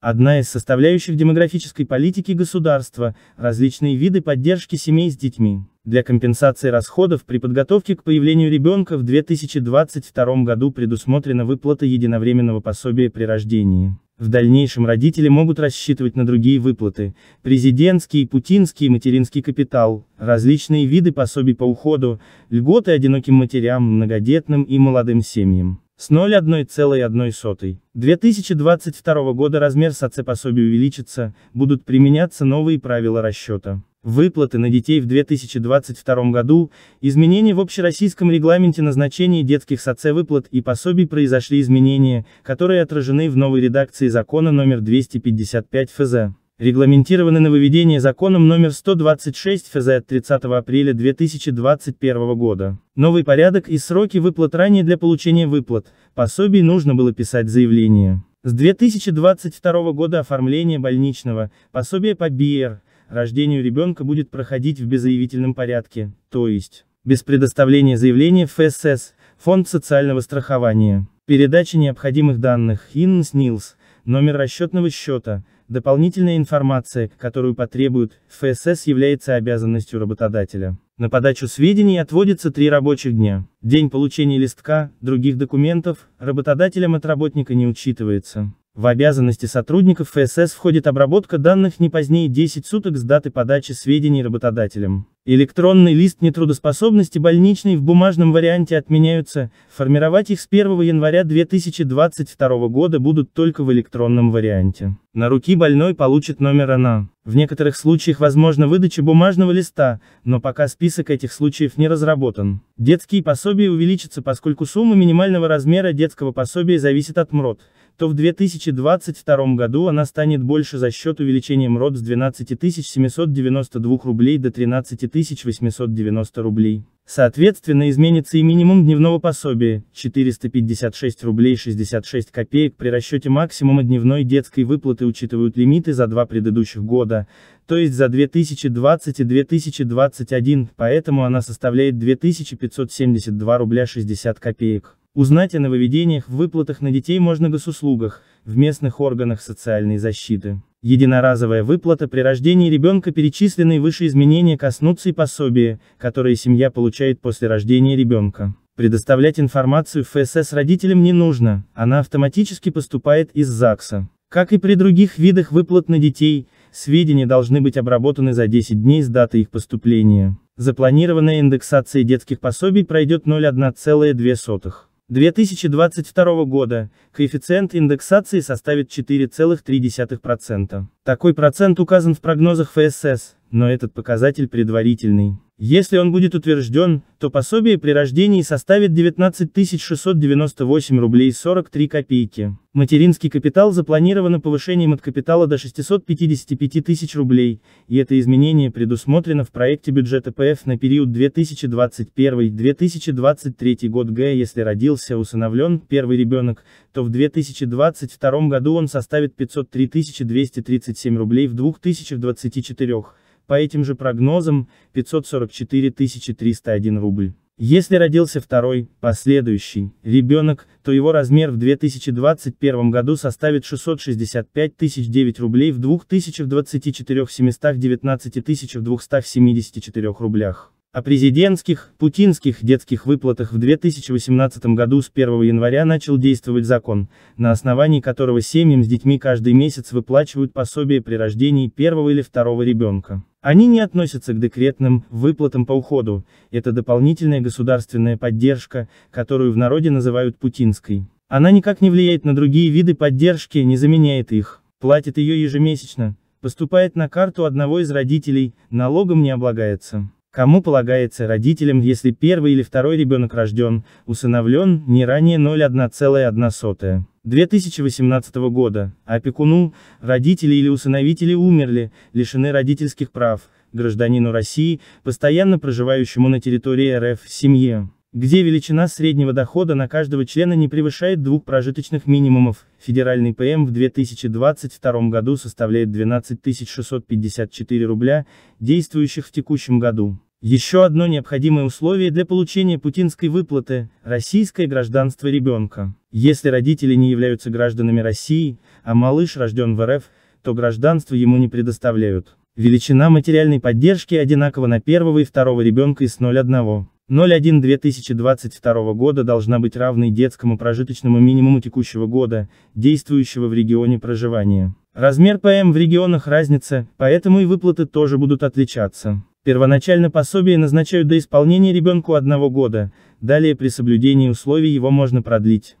Одна из составляющих демографической политики государства – различные виды поддержки семей с детьми. Для компенсации расходов при подготовке к появлению ребенка в 2022 году предусмотрена выплата единовременного пособия при рождении. В дальнейшем родители могут рассчитывать на другие выплаты, президентский путинский материнский капитал, различные виды пособий по уходу, льготы одиноким матерям, многодетным и молодым семьям. С 0,1,1. 2022 года размер соцпособий увеличится, будут применяться новые правила расчета выплаты на детей в 2022 году, изменения в общероссийском регламенте назначения детских соцвыплат и пособий произошли изменения, которые отражены в новой редакции закона номер 255 ФЗ. Регламентированы нововведения законом номер 126 ФЗ от 30 апреля 2021 года. Новый порядок и сроки выплат ранее для получения выплат, пособий нужно было писать заявление. С 2022 года оформление больничного, пособия по БИР, рождению ребенка будет проходить в беззаявительном порядке, то есть, без предоставления заявления в ФСС, Фонд социального страхования, передача необходимых данных, ИННС НИЛС, номер расчетного счета, дополнительная информация, которую потребуют, ФСС является обязанностью работодателя. На подачу сведений отводится три рабочих дня. День получения листка, других документов, работодателем от работника не учитывается. В обязанности сотрудников ФСС входит обработка данных не позднее 10 суток с даты подачи сведений работодателям. Электронный лист нетрудоспособности больничный в бумажном варианте отменяются, формировать их с 1 января 2022 года будут только в электронном варианте. На руки больной получит номер ОНА. В некоторых случаях возможна выдача бумажного листа, но пока список этих случаев не разработан. Детские пособия увеличатся, поскольку сумма минимального размера детского пособия зависит от МРОД то в 2022 году она станет больше за счет увеличения МРОД с 12 792 рублей до 13 890 рублей. Соответственно изменится и минимум дневного пособия, 456 рублей 66 копеек при расчете максимума дневной детской выплаты учитывают лимиты за два предыдущих года, то есть за 2020 и 2021, поэтому она составляет 2572 рубля 60 копеек. Узнать о нововведениях в выплатах на детей можно госуслугах, в местных органах социальной защиты. Единоразовая выплата при рождении ребенка перечисленные выше изменения коснутся и пособия, которые семья получает после рождения ребенка. Предоставлять информацию в ФСС родителям не нужно, она автоматически поступает из ЗАГСа. Как и при других видах выплат на детей, сведения должны быть обработаны за 10 дней с даты их поступления. Запланированная индексация детских пособий пройдет 0,1,2. 2022 года, коэффициент индексации составит 4,3%. Такой процент указан в прогнозах ФСС, но этот показатель предварительный. Если он будет утвержден, то пособие при рождении составит 19 698 рублей 43 копейки. Материнский капитал запланировано повышением от капитала до 655 тысяч рублей, и это изменение предусмотрено в проекте бюджета ПФ на период 2021-2023 год Г. Если родился усыновлен первый ребенок, то в 2022 году он составит 503 237 рублей в 2024 по этим же прогнозам, 544 301 рубль. Если родился второй, последующий, ребенок, то его размер в 2021 году составит 665 009 рублей в 2024 719 274 рублях. О президентских, путинских детских выплатах в 2018 году с 1 января начал действовать закон, на основании которого семьям с детьми каждый месяц выплачивают пособие при рождении первого или второго ребенка. Они не относятся к декретным выплатам по уходу, это дополнительная государственная поддержка, которую в народе называют путинской. Она никак не влияет на другие виды поддержки, не заменяет их, платит ее ежемесячно, поступает на карту одного из родителей, налогом не облагается. Кому полагается родителям, если первый или второй ребенок рожден, усыновлен, не ранее 0,1,1? 2018 года, опекуну, родители или усыновители умерли, лишены родительских прав, гражданину России, постоянно проживающему на территории РФ, семье, где величина среднего дохода на каждого члена не превышает двух прожиточных минимумов, федеральный ПМ в 2022 году составляет 12 654 рубля, действующих в текущем году. Еще одно необходимое условие для получения путинской выплаты – российское гражданство ребенка. Если родители не являются гражданами России, а малыш рожден в РФ, то гражданство ему не предоставляют. Величина материальной поддержки одинакова на первого и второго ребенка из 0,1. 01 2022 года должна быть равной детскому прожиточному минимуму текущего года, действующего в регионе проживания. Размер ПМ в регионах разница, поэтому и выплаты тоже будут отличаться. Первоначально пособие назначают до исполнения ребенку одного года, далее при соблюдении условий его можно продлить.